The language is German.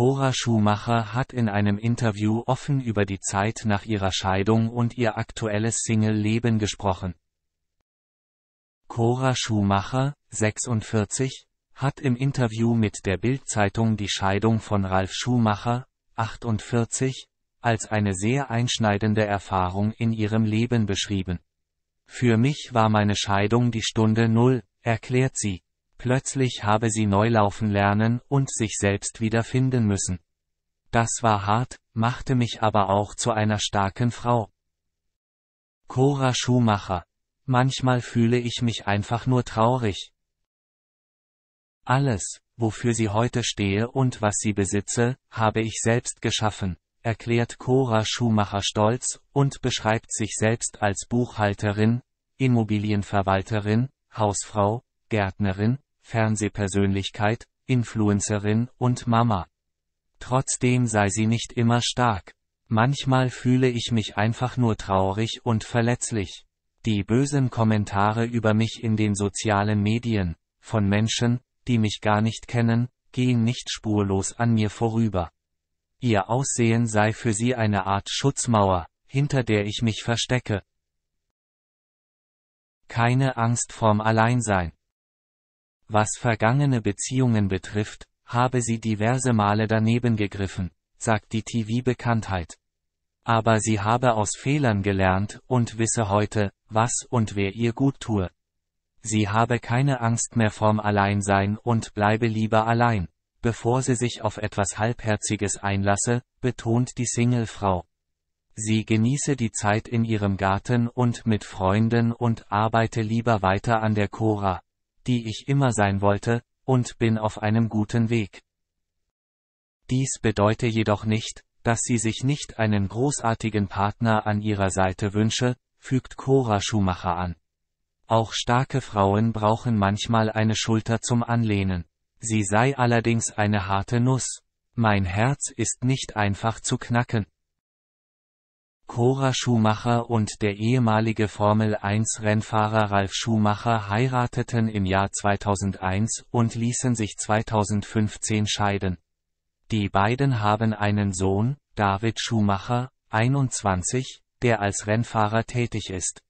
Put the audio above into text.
Cora Schumacher hat in einem Interview offen über die Zeit nach ihrer Scheidung und ihr aktuelles Single-Leben gesprochen. Cora Schumacher, 46, hat im Interview mit der Bild-Zeitung die Scheidung von Ralf Schumacher, 48, als eine sehr einschneidende Erfahrung in ihrem Leben beschrieben. Für mich war meine Scheidung die Stunde Null, erklärt sie. Plötzlich habe sie neu laufen lernen und sich selbst wiederfinden müssen. Das war hart, machte mich aber auch zu einer starken Frau. Cora Schumacher. Manchmal fühle ich mich einfach nur traurig. Alles, wofür sie heute stehe und was sie besitze, habe ich selbst geschaffen, erklärt Cora Schumacher stolz und beschreibt sich selbst als Buchhalterin, Immobilienverwalterin, Hausfrau, Gärtnerin, Fernsehpersönlichkeit, Influencerin und Mama. Trotzdem sei sie nicht immer stark. Manchmal fühle ich mich einfach nur traurig und verletzlich. Die bösen Kommentare über mich in den sozialen Medien, von Menschen, die mich gar nicht kennen, gehen nicht spurlos an mir vorüber. Ihr Aussehen sei für sie eine Art Schutzmauer, hinter der ich mich verstecke. Keine Angst vorm Alleinsein. Was vergangene Beziehungen betrifft, habe sie diverse Male daneben gegriffen, sagt die TV-Bekanntheit. Aber sie habe aus Fehlern gelernt und wisse heute, was und wer ihr gut tue. Sie habe keine Angst mehr vorm Alleinsein und bleibe lieber allein, bevor sie sich auf etwas Halbherziges einlasse, betont die Singlefrau. Sie genieße die Zeit in ihrem Garten und mit Freunden und arbeite lieber weiter an der Cora die ich immer sein wollte, und bin auf einem guten Weg. Dies bedeute jedoch nicht, dass sie sich nicht einen großartigen Partner an ihrer Seite wünsche, fügt Cora Schumacher an. Auch starke Frauen brauchen manchmal eine Schulter zum Anlehnen. Sie sei allerdings eine harte Nuss. Mein Herz ist nicht einfach zu knacken. Cora Schumacher und der ehemalige Formel-1-Rennfahrer Ralf Schumacher heirateten im Jahr 2001 und ließen sich 2015 scheiden. Die beiden haben einen Sohn, David Schumacher, 21, der als Rennfahrer tätig ist.